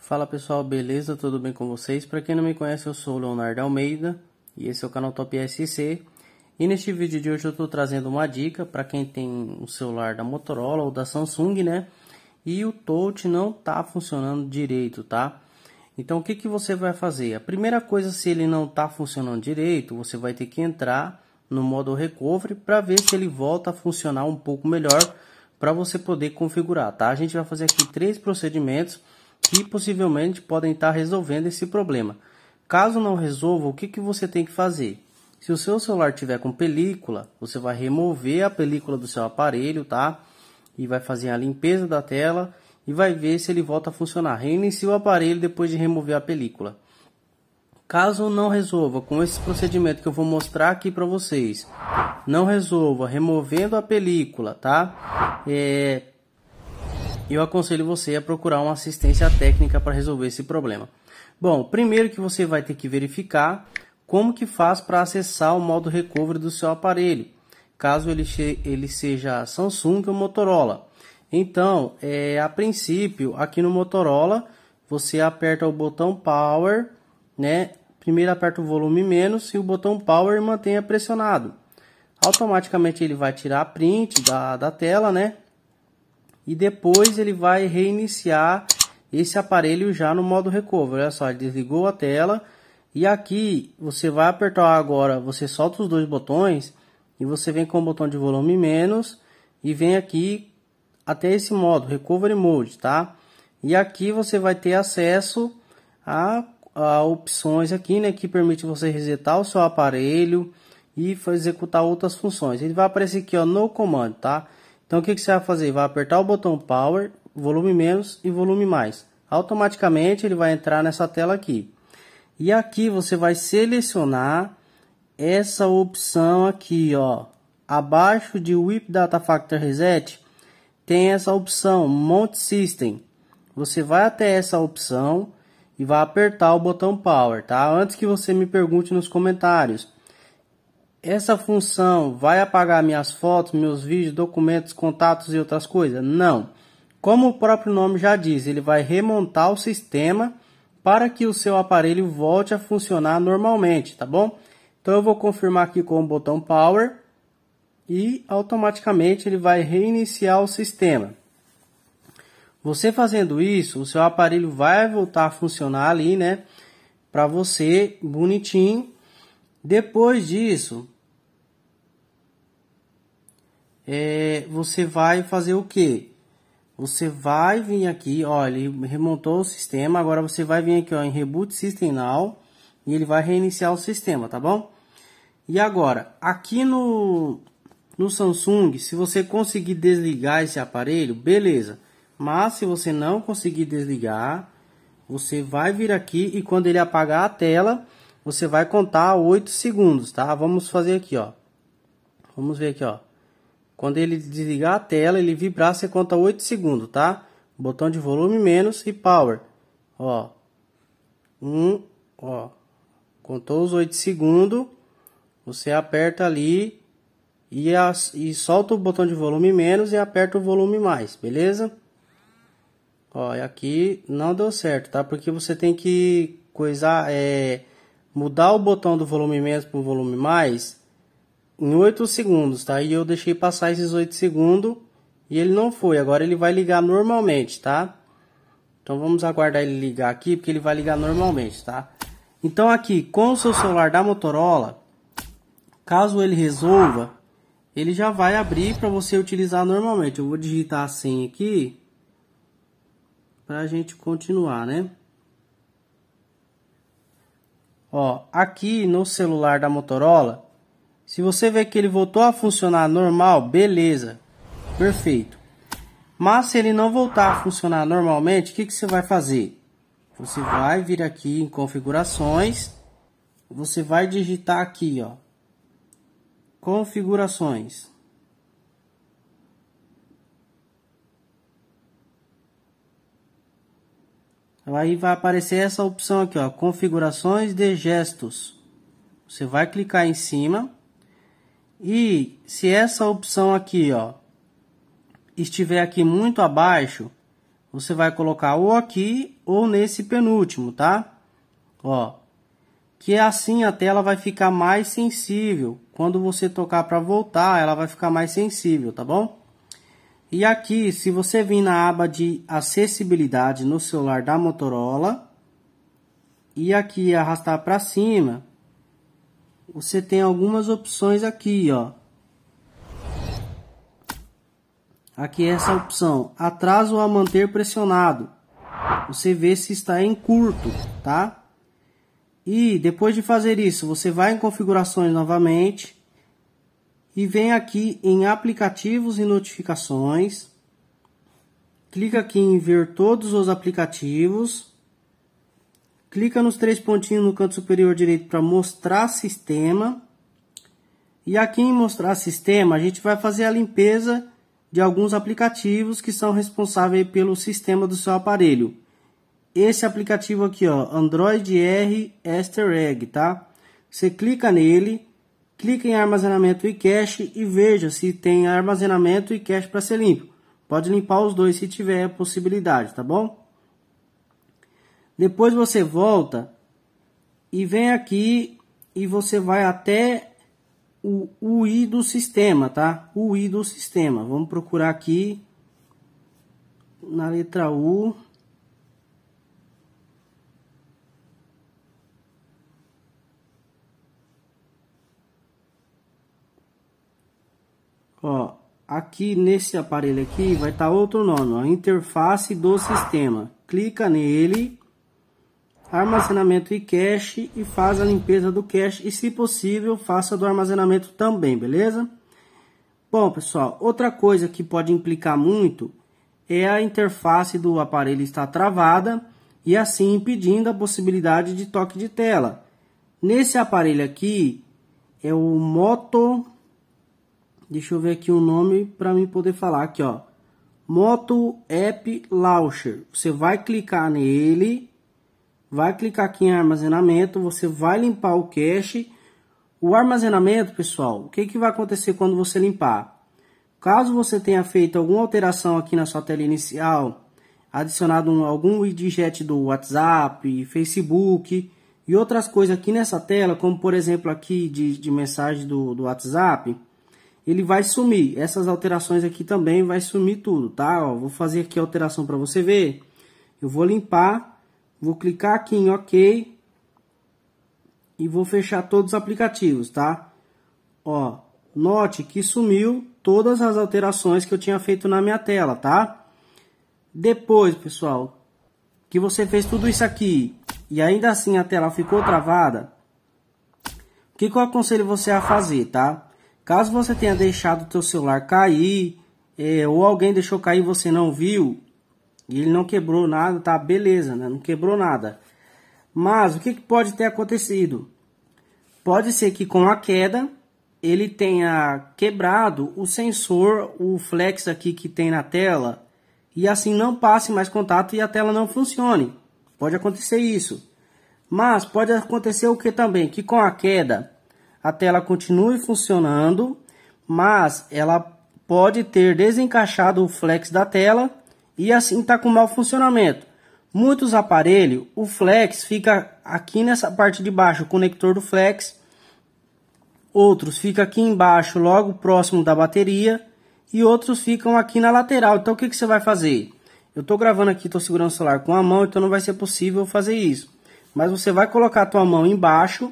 Fala pessoal, beleza? Tudo bem com vocês? Para quem não me conhece, eu sou o Leonardo Almeida e esse é o canal Top SC. E neste vídeo de hoje eu estou trazendo uma dica para quem tem um celular da Motorola ou da Samsung, né? E o touch não tá funcionando direito, tá? Então, o que, que você vai fazer? A primeira coisa, se ele não está funcionando direito, você vai ter que entrar no modo recovery para ver se ele volta a funcionar um pouco melhor para você poder configurar, tá? A gente vai fazer aqui três procedimentos que possivelmente podem estar tá resolvendo esse problema. Caso não resolva, o que, que você tem que fazer? Se o seu celular tiver com película, você vai remover a película do seu aparelho, tá? E vai fazer a limpeza da tela e vai ver se ele volta a funcionar. Reinicie o aparelho depois de remover a película. Caso não resolva com esse procedimento que eu vou mostrar aqui para vocês, não resolva removendo a película, tá? É... Eu aconselho você a procurar uma assistência técnica para resolver esse problema. Bom, primeiro que você vai ter que verificar como que faz para acessar o modo recovery do seu aparelho, caso ele, ele seja Samsung ou Motorola. Então, é, a princípio, aqui no Motorola, você aperta o botão Power, né? Primeiro aperta o volume menos e o botão Power mantenha pressionado. Automaticamente ele vai tirar a print da, da tela, né? E depois ele vai reiniciar esse aparelho já no modo recovery. Olha só, ele desligou a tela. E aqui você vai apertar agora, você solta os dois botões e você vem com o botão de volume menos e vem aqui até esse modo, Recovery Mode, tá? E aqui você vai ter acesso a, a opções aqui, né? Que permite você resetar o seu aparelho e executar outras funções. Ele vai aparecer aqui, ó, no comando, tá? Então, o que, que você vai fazer? Vai apertar o botão Power, volume menos e volume mais. Automaticamente, ele vai entrar nessa tela aqui. E aqui você vai selecionar essa opção aqui, ó, abaixo de Whip Data Factor Reset, tem essa opção Mount System. Você vai até essa opção e vai apertar o botão Power, tá? Antes que você me pergunte nos comentários. Essa função vai apagar minhas fotos, meus vídeos, documentos, contatos e outras coisas? Não. Como o próprio nome já diz, ele vai remontar o sistema para que o seu aparelho volte a funcionar normalmente, tá bom? Então eu vou confirmar aqui com o botão Power e automaticamente ele vai reiniciar o sistema. Você fazendo isso, o seu aparelho vai voltar a funcionar ali, né? Para você, bonitinho. Depois disso, é, você vai fazer o que? Você vai vir aqui, olha, ele remontou o sistema, agora você vai vir aqui, ó, em Reboot System Now, e ele vai reiniciar o sistema, tá bom? E agora, aqui no, no Samsung, se você conseguir desligar esse aparelho, beleza. Mas se você não conseguir desligar, você vai vir aqui e quando ele apagar a tela, você vai contar 8 segundos, tá? Vamos fazer aqui, ó. Vamos ver aqui, ó. Quando ele desligar a tela, ele vibrar, você conta 8 segundos, tá? Botão de volume menos e power. Ó. Um, ó. Contou os 8 segundos. Você aperta ali e, as, e solta o botão de volume menos e aperta o volume mais, beleza? Ó, aqui não deu certo, tá? Porque você tem que coisar, é, mudar o botão do volume menos para o volume mais em 8 segundos, tá? E eu deixei passar esses 8 segundos e ele não foi. Agora ele vai ligar normalmente, tá? Então vamos aguardar ele ligar aqui, porque ele vai ligar normalmente, tá? Então aqui, com o seu celular da Motorola, caso ele resolva, ele já vai abrir para você utilizar normalmente. Eu vou digitar a senha aqui para a gente continuar, né? Ó, aqui no celular da Motorola, se você ver que ele voltou a funcionar normal, beleza, perfeito. Mas se ele não voltar a funcionar normalmente, o que, que você vai fazer? Você vai vir aqui em configurações, você vai digitar aqui, ó, configurações. Aí vai aparecer essa opção aqui, ó, configurações de gestos. Você vai clicar em cima e se essa opção aqui, ó, estiver aqui muito abaixo, você vai colocar ou aqui ou nesse penúltimo, tá? Ó, que é assim a tela vai ficar mais sensível. Quando você tocar para voltar, ela vai ficar mais sensível, tá bom? E aqui, se você vir na aba de acessibilidade no celular da Motorola e aqui arrastar para cima, você tem algumas opções aqui, ó. Aqui é essa opção, atraso a manter pressionado. Você vê se está em curto, tá? E depois de fazer isso, você vai em configurações novamente e vem aqui em aplicativos e notificações. Clica aqui em ver todos os aplicativos. Clica nos três pontinhos no canto superior direito para mostrar sistema. E aqui em mostrar sistema, a gente vai fazer a limpeza de alguns aplicativos que são responsáveis pelo sistema do seu aparelho esse aplicativo aqui, ó, Android R Easter Egg, tá? Você clica nele, clica em armazenamento e cache e veja se tem armazenamento e cache para ser limpo. Pode limpar os dois se tiver a possibilidade, tá bom? Depois você volta e vem aqui e você vai até o UI do sistema, tá? UI do sistema. Vamos procurar aqui na letra U. Ó, aqui nesse aparelho aqui vai estar tá outro nome, ó, interface do sistema. Clica nele, armazenamento e cache e faz a limpeza do cache e se possível faça do armazenamento também, beleza? Bom pessoal, outra coisa que pode implicar muito é a interface do aparelho estar travada e assim impedindo a possibilidade de toque de tela. Nesse aparelho aqui é o Moto Deixa eu ver aqui o nome para mim poder falar aqui, ó. Moto App Launcher. Você vai clicar nele, vai clicar aqui em armazenamento, você vai limpar o cache. O armazenamento, pessoal, o que, que vai acontecer quando você limpar? Caso você tenha feito alguma alteração aqui na sua tela inicial, adicionado algum widget do WhatsApp, Facebook e outras coisas aqui nessa tela, como por exemplo aqui de, de mensagem do, do WhatsApp, ele vai sumir. Essas alterações aqui também vai sumir tudo, tá? Ó, vou fazer aqui a alteração para você ver. Eu vou limpar, vou clicar aqui em OK e vou fechar todos os aplicativos, tá? Ó, note que sumiu todas as alterações que eu tinha feito na minha tela, tá? Depois, pessoal, que você fez tudo isso aqui e ainda assim a tela ficou travada, o que, que eu aconselho você a fazer, tá? Caso você tenha deixado o seu celular cair, é, ou alguém deixou cair e você não viu, e ele não quebrou nada, tá beleza, né? Não quebrou nada. Mas o que, que pode ter acontecido? Pode ser que com a queda ele tenha quebrado o sensor, o flex aqui que tem na tela, e assim não passe mais contato e a tela não funcione. Pode acontecer isso. Mas pode acontecer o que também? Que com a queda a tela continue funcionando, mas ela pode ter desencaixado o flex da tela e assim está com mau funcionamento. Muitos aparelhos, o flex fica aqui nessa parte de baixo, o conector do flex. Outros fica aqui embaixo, logo próximo da bateria. E outros ficam aqui na lateral. Então o que, que você vai fazer? Eu estou gravando aqui, estou segurando o celular com a mão, então não vai ser possível fazer isso. Mas você vai colocar a tua mão embaixo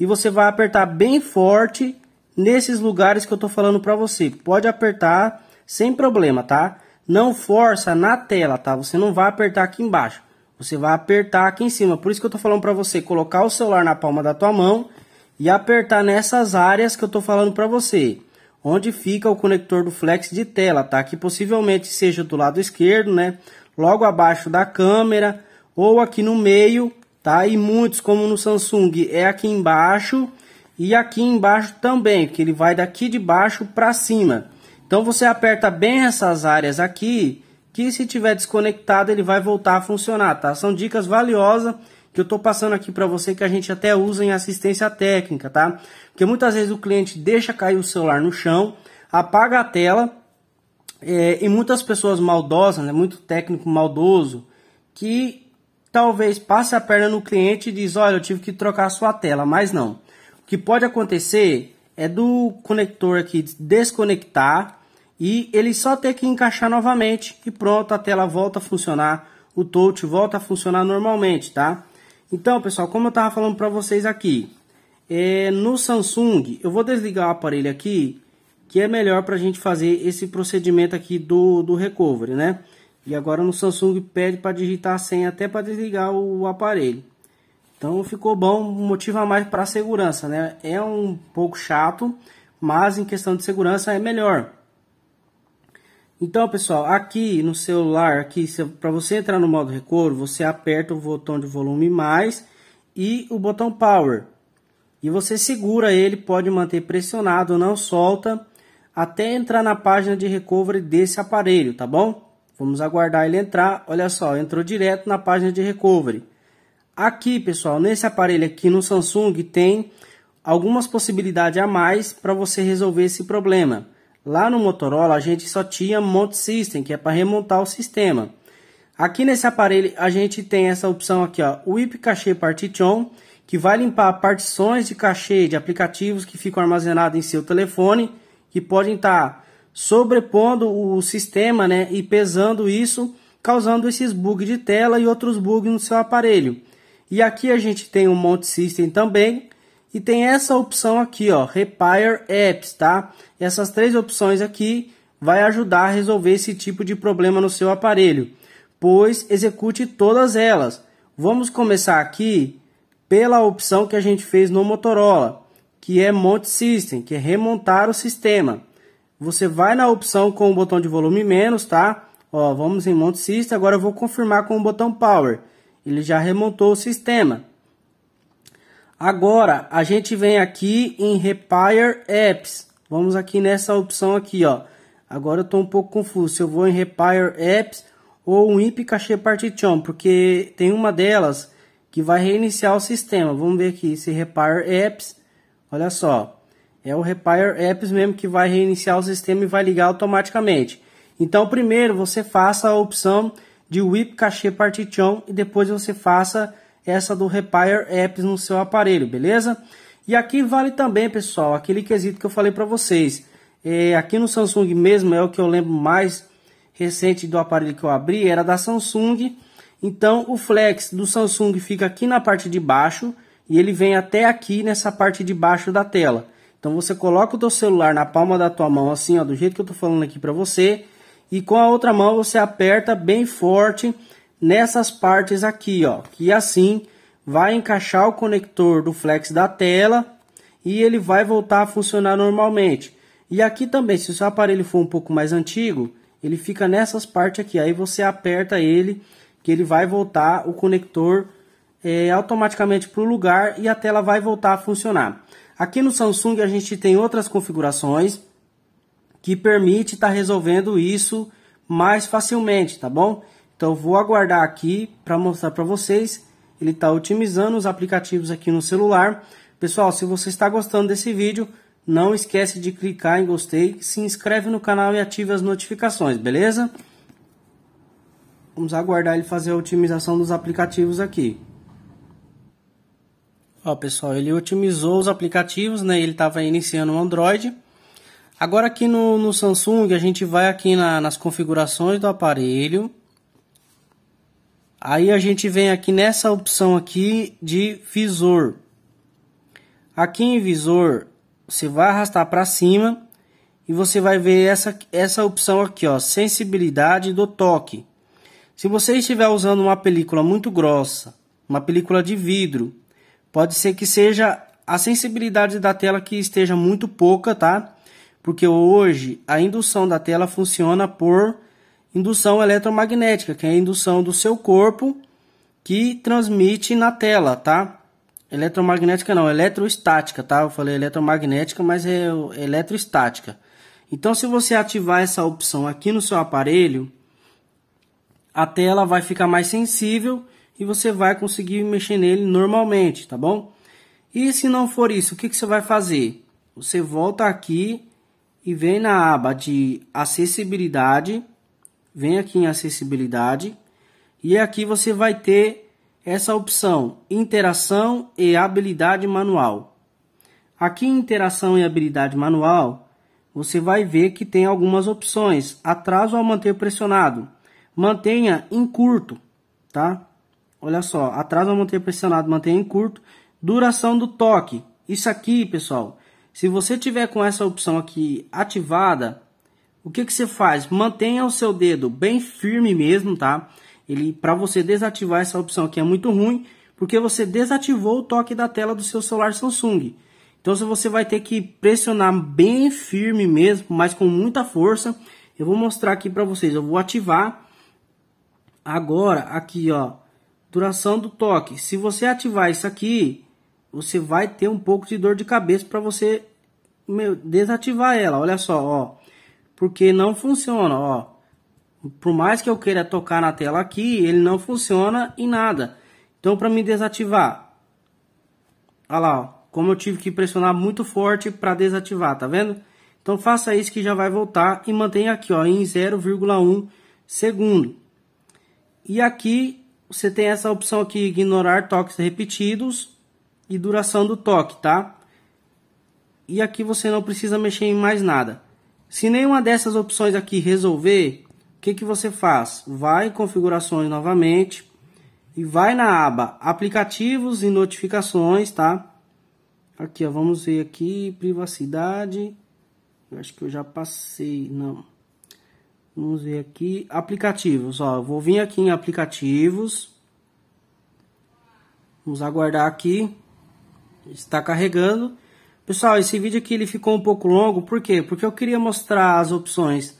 e você vai apertar bem forte nesses lugares que eu tô falando para você. Pode apertar sem problema, tá? Não força na tela, tá? Você não vai apertar aqui embaixo. Você vai apertar aqui em cima. Por isso que eu tô falando para você colocar o celular na palma da tua mão e apertar nessas áreas que eu tô falando para você. Onde fica o conector do flex de tela, tá? Que possivelmente seja do lado esquerdo, né? Logo abaixo da câmera ou aqui no meio tá? E muitos, como no Samsung, é aqui embaixo e aqui embaixo também, que ele vai daqui de baixo para cima. Então você aperta bem essas áreas aqui, que se tiver desconectado ele vai voltar a funcionar, tá? São dicas valiosas que eu tô passando aqui para você que a gente até usa em assistência técnica, tá? Porque muitas vezes o cliente deixa cair o celular no chão, apaga a tela é, e muitas pessoas maldosas, né? Muito técnico maldoso que talvez passe a perna no cliente e diz, olha, eu tive que trocar a sua tela, mas não. O que pode acontecer é do conector aqui desconectar e ele só ter que encaixar novamente e pronto, a tela volta a funcionar, o touch volta a funcionar normalmente, tá? Então, pessoal, como eu estava falando para vocês aqui, é, no Samsung, eu vou desligar o aparelho aqui, que é melhor para a gente fazer esse procedimento aqui do, do recovery, né? E agora no Samsung pede para digitar a senha até para desligar o aparelho. Então ficou bom, motivo a mais para segurança, né? É um pouco chato, mas em questão de segurança é melhor. Então, pessoal, aqui no celular, aqui para você entrar no modo recuo, você aperta o botão de volume mais e o botão power. E você segura ele, pode manter pressionado, não solta, até entrar na página de recovery desse aparelho, tá bom? Vamos aguardar ele entrar. Olha só, entrou direto na página de recovery. Aqui, pessoal, nesse aparelho aqui no Samsung tem algumas possibilidades a mais para você resolver esse problema. Lá no Motorola a gente só tinha Mount System, que é para remontar o sistema. Aqui nesse aparelho a gente tem essa opção aqui, ó, WIP Cache Partition, que vai limpar partições de cachê de aplicativos que ficam armazenados em seu telefone, que podem estar tá sobrepondo o sistema né, e pesando isso, causando esses bugs de tela e outros bugs no seu aparelho. E aqui a gente tem o Mount System também, e tem essa opção aqui, ó, Repair Apps, tá? Essas três opções aqui vai ajudar a resolver esse tipo de problema no seu aparelho, pois execute todas elas. Vamos começar aqui pela opção que a gente fez no Motorola, que é Mount System, que é remontar o sistema. Você vai na opção com o botão de volume menos, tá? Ó, vamos em Monte System, agora eu vou confirmar com o botão Power. Ele já remontou o sistema. Agora, a gente vem aqui em Repair Apps. Vamos aqui nessa opção aqui, ó. Agora eu estou um pouco confuso se eu vou em Repair Apps ou um IP Cache Partition, porque tem uma delas que vai reiniciar o sistema. Vamos ver aqui se Repair Apps. Olha só. É o Repair Apps mesmo que vai reiniciar o sistema e vai ligar automaticamente. Então, primeiro você faça a opção de WIP Cache Partition e depois você faça essa do Repair Apps no seu aparelho, beleza? E aqui vale também, pessoal, aquele quesito que eu falei para vocês. É, aqui no Samsung mesmo é o que eu lembro mais recente do aparelho que eu abri, era da Samsung. Então o flex do Samsung fica aqui na parte de baixo e ele vem até aqui nessa parte de baixo da tela. Então você coloca o teu celular na palma da tua mão assim, ó, do jeito que eu tô falando aqui para você, e com a outra mão você aperta bem forte nessas partes aqui, ó, que assim vai encaixar o conector do flex da tela e ele vai voltar a funcionar normalmente. E aqui também, se o seu aparelho for um pouco mais antigo, ele fica nessas partes aqui, aí você aperta ele que ele vai voltar o conector é, automaticamente para o lugar e a tela vai voltar a funcionar. Aqui no Samsung a gente tem outras configurações que permite estar tá resolvendo isso mais facilmente, tá bom? Então vou aguardar aqui para mostrar para vocês. Ele está otimizando os aplicativos aqui no celular. Pessoal, se você está gostando desse vídeo, não esquece de clicar em gostei, se inscreve no canal e ative as notificações, beleza? Vamos aguardar ele fazer a otimização dos aplicativos aqui. Ó, pessoal, ele otimizou os aplicativos, né? Ele estava iniciando o Android. Agora aqui no, no Samsung, a gente vai aqui na, nas configurações do aparelho. Aí a gente vem aqui nessa opção aqui de visor. Aqui em visor, você vai arrastar para cima e você vai ver essa, essa opção aqui, ó, sensibilidade do toque. Se você estiver usando uma película muito grossa, uma película de vidro, Pode ser que seja a sensibilidade da tela que esteja muito pouca, tá? Porque hoje a indução da tela funciona por indução eletromagnética, que é a indução do seu corpo que transmite na tela, tá? Eletromagnética não, eletrostática, tá? Eu falei eletromagnética, mas é eletrostática. Então, se você ativar essa opção aqui no seu aparelho, a tela vai ficar mais sensível e você vai conseguir mexer nele normalmente, tá bom? E se não for isso, o que, que você vai fazer? Você volta aqui e vem na aba de acessibilidade, vem aqui em acessibilidade e aqui você vai ter essa opção interação e habilidade manual. Aqui em interação e habilidade manual, você vai ver que tem algumas opções, atraso ao manter pressionado, mantenha em curto, tá? Olha só, atrás vamos manter pressionado, em curto. Duração do toque. Isso aqui, pessoal, se você tiver com essa opção aqui ativada, o que, que você faz? Mantenha o seu dedo bem firme mesmo, tá? Ele, para você desativar essa opção aqui é muito ruim, porque você desativou o toque da tela do seu celular Samsung. Então você vai ter que pressionar bem firme mesmo, mas com muita força. Eu vou mostrar aqui para vocês. Eu vou ativar agora aqui, ó. Duração do toque. Se você ativar isso aqui, você vai ter um pouco de dor de cabeça para você meu, desativar ela. Olha só, ó. Porque não funciona, ó. Por mais que eu queira tocar na tela aqui, ele não funciona em nada. Então, para me desativar, olha lá, ó, como eu tive que pressionar muito forte para desativar, tá vendo? Então, faça isso que já vai voltar e mantenha aqui, ó, em 0,1 segundo. E aqui você tem essa opção aqui, ignorar toques repetidos e duração do toque, tá? E aqui você não precisa mexer em mais nada. Se nenhuma dessas opções aqui resolver, o que, que você faz? Vai em configurações novamente e vai na aba aplicativos e notificações, tá? Aqui, ó, vamos ver aqui, privacidade. Eu acho que eu já passei, não. Vamos ver aqui, aplicativos, ó, vou vir aqui em aplicativos. Vamos aguardar aqui. Está carregando. Pessoal, esse vídeo aqui ele ficou um pouco longo, por quê? Porque eu queria mostrar as opções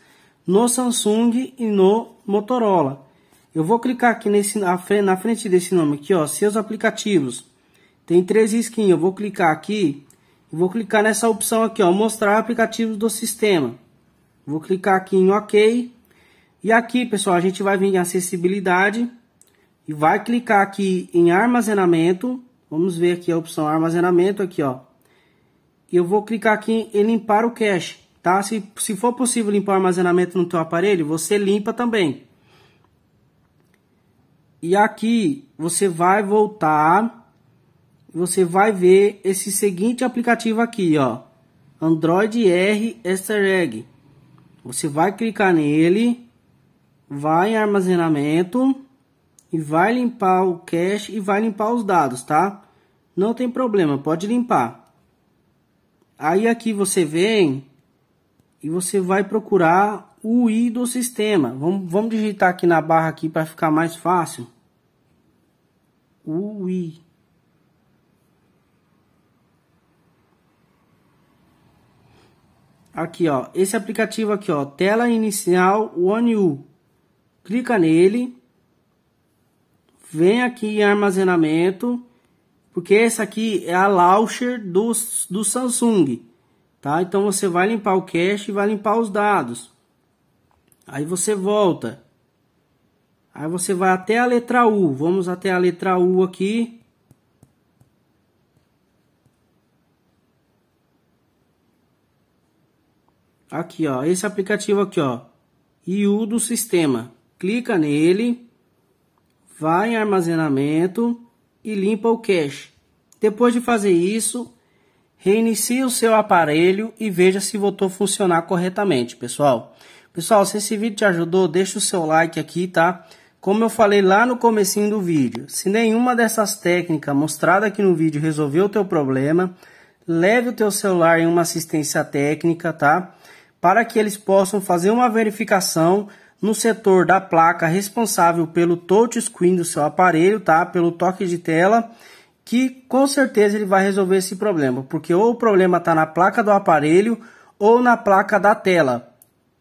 no Samsung e no Motorola. Eu vou clicar aqui nesse, na frente desse nome aqui, ó, seus aplicativos. Tem três skins, eu vou clicar aqui, vou clicar nessa opção aqui, ó, mostrar aplicativos do sistema. Vou clicar aqui em OK. E aqui, pessoal, a gente vai vir em acessibilidade e vai clicar aqui em armazenamento. Vamos ver aqui a opção armazenamento aqui, ó. E eu vou clicar aqui em limpar o cache, tá? Se, se for possível limpar o armazenamento no teu aparelho, você limpa também. E aqui você vai voltar, você vai ver esse seguinte aplicativo aqui, ó. Android R Easter Egg. Você vai clicar nele vai em armazenamento e vai limpar o cache e vai limpar os dados, tá? Não tem problema, pode limpar. Aí aqui você vem e você vai procurar o ID do sistema. Vamos, vamos digitar aqui na barra aqui para ficar mais fácil. o i Aqui, ó, esse aplicativo aqui, ó, tela inicial U clica nele, vem aqui em armazenamento, porque essa aqui é a launcher do, do Samsung, tá? Então você vai limpar o cache e vai limpar os dados. Aí você volta. Aí você vai até a letra U. Vamos até a letra U aqui. Aqui, ó. Esse aplicativo aqui, ó. IU do sistema clica nele, vai em armazenamento e limpa o cache. Depois de fazer isso, reinicie o seu aparelho e veja se voltou a funcionar corretamente, pessoal. Pessoal, se esse vídeo te ajudou, deixa o seu like aqui, tá? Como eu falei lá no comecinho do vídeo, se nenhuma dessas técnicas mostrada aqui no vídeo resolveu o teu problema, leve o teu celular em uma assistência técnica, tá? Para que eles possam fazer uma verificação no setor da placa responsável pelo touchscreen do seu aparelho, tá? Pelo toque de tela, que com certeza ele vai resolver esse problema, porque ou o problema está na placa do aparelho ou na placa da tela.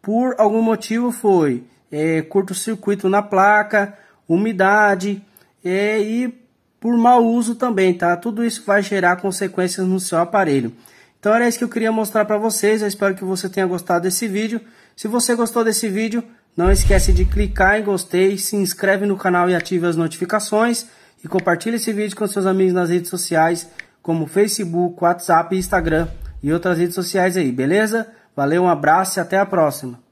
Por algum motivo foi é, curto-circuito na placa, umidade é, e por mau uso também, tá? Tudo isso vai gerar consequências no seu aparelho. Então era isso que eu queria mostrar para vocês. Eu espero que você tenha gostado desse vídeo. Se você gostou desse vídeo, não esquece de clicar em gostei, se inscreve no canal e ative as notificações e compartilhe esse vídeo com seus amigos nas redes sociais, como Facebook, WhatsApp, Instagram e outras redes sociais aí, beleza? Valeu, um abraço e até a próxima.